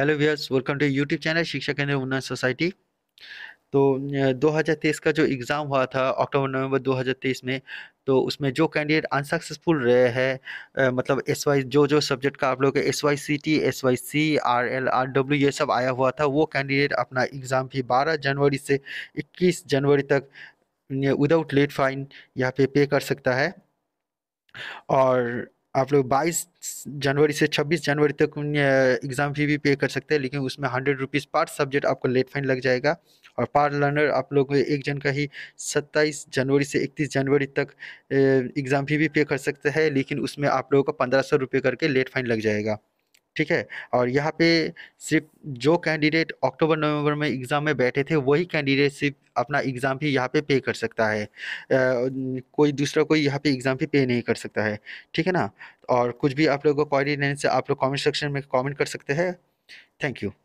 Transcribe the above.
hello viewers welcome to YouTube channel Shiksha Kendra उन्नयन society तो 2023 का जो एग्ज़ाम हुआ था अक्टूबर नवंबर 2023 में तो उसमें जो कैंडिडेट अनसक्सेसफुल रहे हैं मतलब एस वाई जो जो सब्जेक्ट का आप लोग S Y C T S Y C R L R W ये सब आया हुआ था वो कैंडिडेट अपना एग्ज़ाम भी 12 जनवरी से 21 जनवरी तक विदाउट लेट फाइन यहाँ पे पे कर सकता है और आप लोग बाईस जनवरी से छब्बीस जनवरी तक एग्ज़ाम फी भी पे कर सकते हैं लेकिन उसमें हंड्रेड रुपीज़ पर सब्जेक्ट आपको लेट फाइन लग जाएगा और पार लर्नर आप लोग एक जन का ही सत्ताईस जनवरी से इकतीस जनवरी तक एग्ज़ाम फी भी पे कर सकते हैं लेकिन उसमें आप लोगों को पंद्रह सौ रुपये करके लेट फाइन लग जाएगा ठीक है और यहाँ पे सिर्फ जो कैंडिडेट अक्टूबर नवंबर में एग्ज़ाम में बैठे थे वही कैंडिडेट सिर्फ अपना एग्ज़ाम भी यहाँ पे पे कर सकता है आ, कोई दूसरा कोई यहाँ पे एग्ज़ाम भी पे नहीं कर सकता है ठीक है ना और कुछ भी आप लोगों को क्वारी से आप लोग कमेंट सेक्शन में कमेंट कर सकते हैं थैंक यू